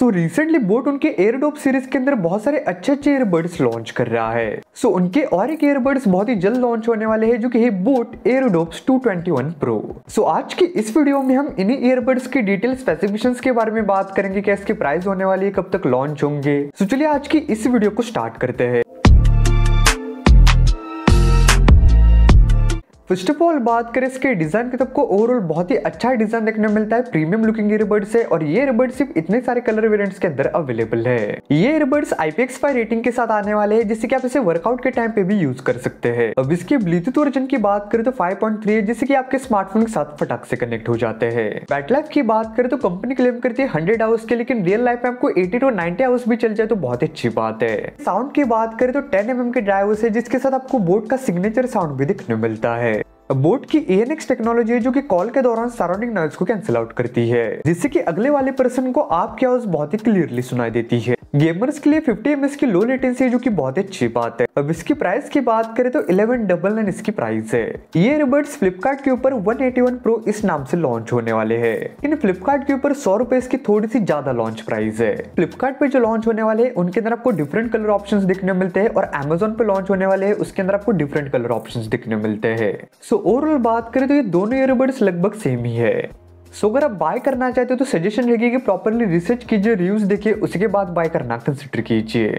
so recently boat उनके एयरडोप series के अंदर बहुत सारे अच्छे अच्छे एयरबड्स लॉन्च कर रहा है सो so, उनके और एक एयरबर्ड्स बहुत ही जल्द लॉन्च होने वाले हैं जो कि है boAt Airdopes 221 pro so so, आज की इस वीडियो में हम इन्हीं एयरबर्ड्स की डिटेल स्पेसिफिकेशन के बारे में बात करेंगे क्या इसके प्राइस होने वाली है कब तक लॉन्च होंगे सो so, चलिए आज की इस वीडियो को स्टार्ट करते हैं फर्स्ट ऑफ ऑल बात करें इसके डिज़ाइन की तो आपको ओवरऑल बहुत ही अच्छा डिज़ाइन देखने मिलता है प्रीमियम लुकिंग ईयरबड्स है और ये ईयरबड्स सिर्फ इतने सारे कलर वेरिएंट्स के अंदर अवेलेबल है ये ईयरबड्स आईपीएक्स फाइव रेटिंग के साथ आने वाले हैं जिससे कि आप इसे वर्कआउट के टाइम पे भी यूज कर सकते हैं अब इसके ब्लूटूथ वर्जन की बात करें तो फाइव पॉइंट थ्री है जिससे कि आपके स्मार्टफोन के साथ फटाक से कनेक्ट हो जाते हैं बैटरी लाइफ की बात करें तो कंपनी क्लेम करती है हंड्रेड आवर्स के लेकिन रियल लाइफ में आपको एटी टू नाइनटी आवर्स भी चल जाए तो बहुत अच्छी बात है साउंड की बात करें तो टेन एम के ड्राइवर्स है जिसके साथ आपको बोट का सिग्नेचर साउंड भी देखने मिलता है बोट की ए टेक्नोलॉजी है जो कि कॉल के दौरान सराउंडिंग नॉइज को कैंसिल आउट करती है जिससे कि अगले वाले पर्सन को आपकी आवाज बहुत ही क्लियरली सुनाई देती है गेमर्स के लिए 50 एम की लो लेटेंसी है जो कि बहुत अच्छी बात है अब इसकी प्राइस की बात करें तो इलेवन डबल नाइन इसकी प्राइस है ये ईयरबड्स फ्लिपकार्ट के ऊपर 181 प्रो इस नाम से लॉन्च होने वाले हैं इन फ्लिपकार्ट के ऊपर सौ रुपए इसकी थोड़ी सी ज्यादा लॉन्च प्राइस है फ्लिपकार्ट पे जो लॉन्च होने वाले है उनके अंदर आपको डिफरेंट कलर ऑप्शन दिखने मिलते हैं और एमेजोन पे लॉन्च होने वाले है उसके अंदर आपको डिफरेंट कलर ऑप्शन दिखने मिलते हैं सो ओवरऑल बात करें तो ये दोनों ईयरबड्स लगभग सेम ही है सो अगर आप बाय करना चाहते हो तो सजेशन रहेगी कि प्रॉपरली रिसर्च कीजिए रिव्यूज देखिए उसके बाद बाय करना कंसिडर कीजिए